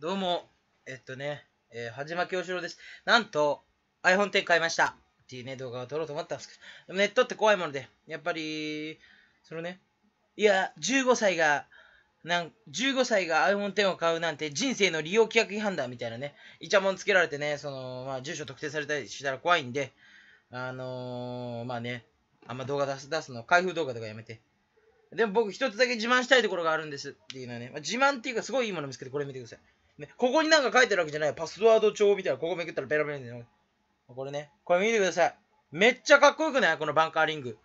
どうも、えっとね、えー、はじまきおしろです。なんと、iPhone X 買いましたっていうね、動画を撮ろうと思ったんですけど、でもネットって怖いもので、やっぱり、そのね、いや、15歳が、なん15歳が iPhone 1 0を買うなんて人生の利用規約違反だみたいなね、いちゃもんつけられてね、その、まあ、住所特定されたりしたら怖いんで、あのー、まあね、あんま動画出す出すの、開封動画とかやめて。でも僕一つだけ自慢したいところがあるんですっていうのはね、まあ、自慢っていうかすごいいいもの見つけてこれ見てください。ね、ここになんか書いてるわけじゃない。パスワード帳みたいな。ここめくったらベラベラになる。これね。これ見てください。めっちゃかっこよくないこのバンカーリング。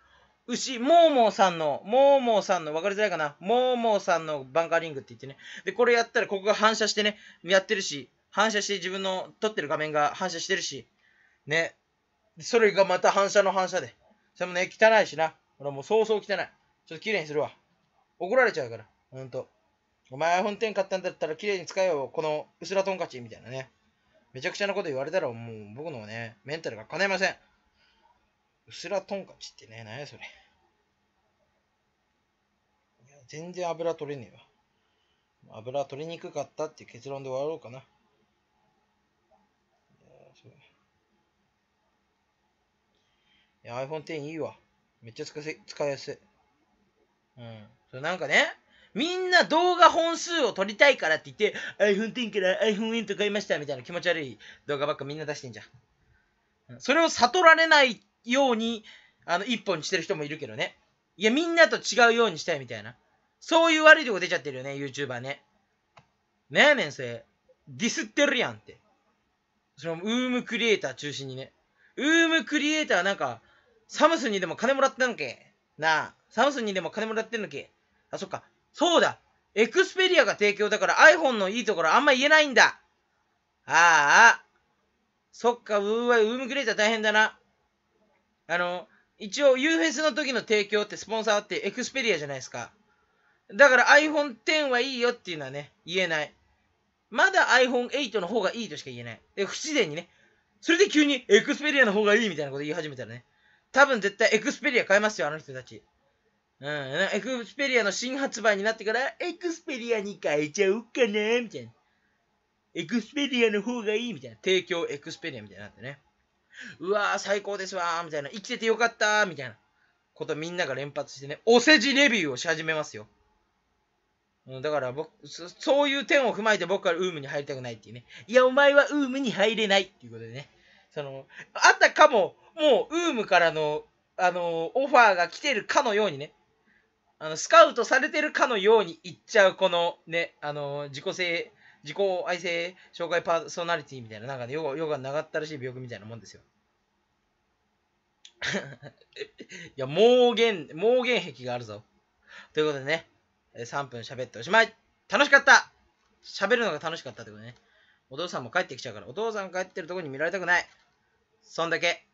牛、モーモーさんの、モーモーさんの、わかりづらいかな。モーモーさんのバンカーリングって言ってね。で、これやったらここが反射してね、やってるし、反射して自分の撮ってる画面が反射してるし、ね。それがまた反射の反射で。それもね、汚いしな。俺もうそうそう汚い。ちょっと綺麗にするわ。怒られちゃうから。ほんと。お前 iPhone10 買ったんだったら綺麗に使えよ、このうすらトンカチみたいなね。めちゃくちゃなこと言われたらもう僕のね、メンタルが叶ないません。うすらトンカチってね、何やそれ。いや、全然油取れねえわ。油取りにくかったっていう結論で終わろうかな。いや、そう。いや、iPhone 0いいわ。めっちゃ使いやすい。うん。それなんかね、みんな動画本数を撮りたいからって言って、iPhone10 から iPhone8 買いましたみたいな気持ち悪い動画ばっかみんな出してんじゃん。それを悟られないように、あの、一本にしてる人もいるけどね。いや、みんなと違うようにしたいみたいな。そういう悪いとこ出ちゃってるよね、YouTuber ね。なんやねん、それ。ディスってるやんって。その、ウームクリエイター中心にね。ウームクリエイターなんか、サムスンにでも金もらってんのけなあ、サムスンにでも金もらってんのけあ、そっか。そうだエクスペリアが提供だから iPhone のいいところあんま言えないんだああ、そっか、ウーワイ、ウームクリエイター大変だな。あの、一応、u f s の時の提供って、スポンサーってエクスペリアじゃないですか。だから iPhone X はいいよっていうのはね、言えない。まだ iPhone 8の方がいいとしか言えない。で、不自然にね。それで急にエクスペリアの方がいいみたいなこと言い始めたらね。多分絶対エクスペリア買えますよ、あの人たち。うん、エクスペリアの新発売になってから、エクスペリアに変えちゃおうかな、みたいな。エクスペリアの方がいい、みたいな。提供エクスペリアみたいになってね。うわー、最高ですわー、みたいな。生きててよかったー、みたいな。ことみんなが連発してね、お世辞レビューをし始めますよ。うん、だから僕そ、そういう点を踏まえて僕からウームに入りたくないっていうね。いや、お前はウームに入れないっていうことでね。その、あたかも、もうウームからの、あのオファーが来てるかのようにね、あのスカウトされてるかのように言っちゃう、このね、あの、自己性、自己愛性障害パーソナリティみたいな、なんかね、ヨガヨガ長ったらしい病気みたいなもんですよ。いや、盲言、盲言癖があるぞ。ということでね、3分喋っておしまい。楽しかった喋るのが楽しかったってことね。お父さんも帰ってきちゃうから、お父さん帰ってるとこに見られたくない。そんだけ。